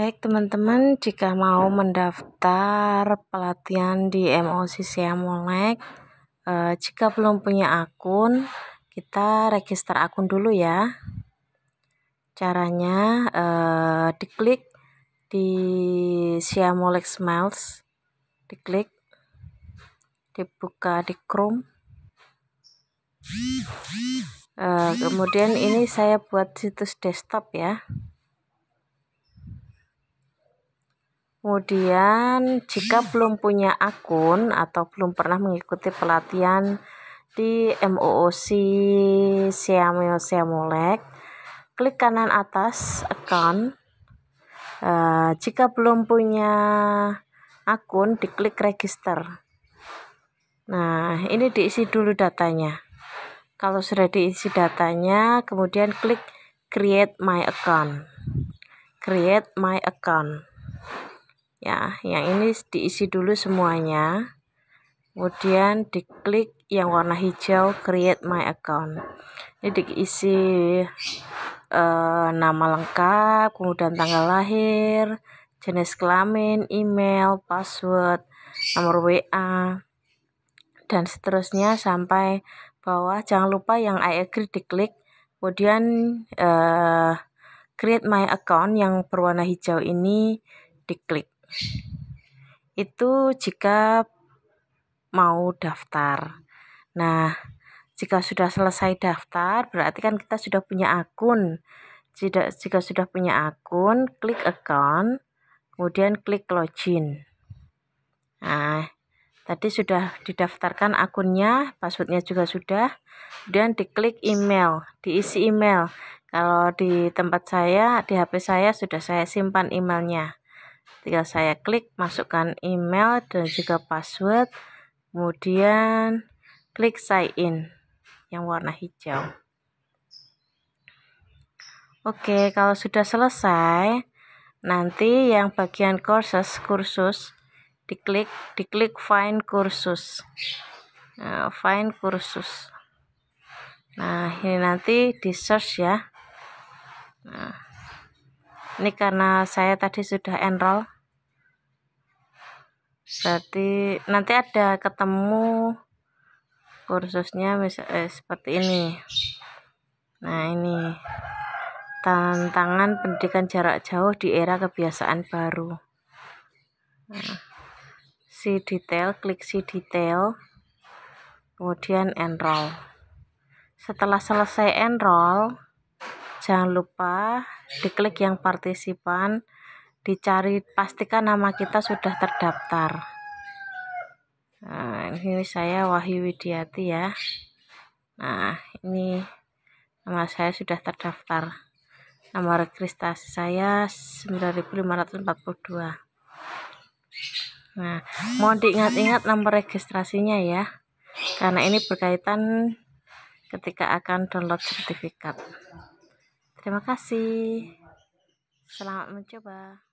Baik teman-teman, jika mau mendaftar pelatihan di MOC Molek, eh, jika belum punya akun, kita register akun dulu ya. Caranya eh, diklik di Siamolek Smiles, diklik, dibuka di Chrome. Eh, kemudian ini saya buat situs desktop ya. Kemudian jika iya. belum punya akun atau belum pernah mengikuti pelatihan di MOOC Siameo Siamolek, klik kanan atas account. Uh, jika belum punya akun, diklik register. Nah, ini diisi dulu datanya. Kalau sudah diisi datanya, kemudian klik create my account. Create my account ya yang ini diisi dulu semuanya kemudian diklik yang warna hijau create my account ini diisi uh, nama lengkap kemudian tanggal lahir jenis kelamin email password nomor WA dan seterusnya sampai bawah jangan lupa yang I agree diklik kemudian uh, create my account yang berwarna hijau ini diklik itu jika mau daftar. Nah, jika sudah selesai daftar, berarti kan kita sudah punya akun. Jika, jika sudah punya akun, klik account, kemudian klik login. Nah, tadi sudah didaftarkan akunnya, passwordnya juga sudah. dan diklik email, diisi email. Kalau di tempat saya, di HP saya sudah saya simpan emailnya tinggal saya klik masukkan email dan juga password, kemudian klik sign in yang warna hijau. Oke, kalau sudah selesai, nanti yang bagian courses kursus diklik diklik find kursus. Nah, find kursus. Nah, ini nanti di search ya. Nah, ini karena saya tadi sudah enroll berarti nanti ada ketemu kursusnya misal eh, seperti ini nah ini tantangan pendidikan jarak jauh di era kebiasaan baru nah, si detail klik si detail kemudian enroll setelah selesai enroll jangan lupa diklik yang partisipan dicari pastikan nama kita sudah terdaftar nah ini saya Wahyu Widiati ya nah ini nama saya sudah terdaftar nama registrasi saya 9542 nah mohon diingat-ingat nomor registrasinya ya karena ini berkaitan ketika akan download sertifikat Terima kasih. Selamat mencoba.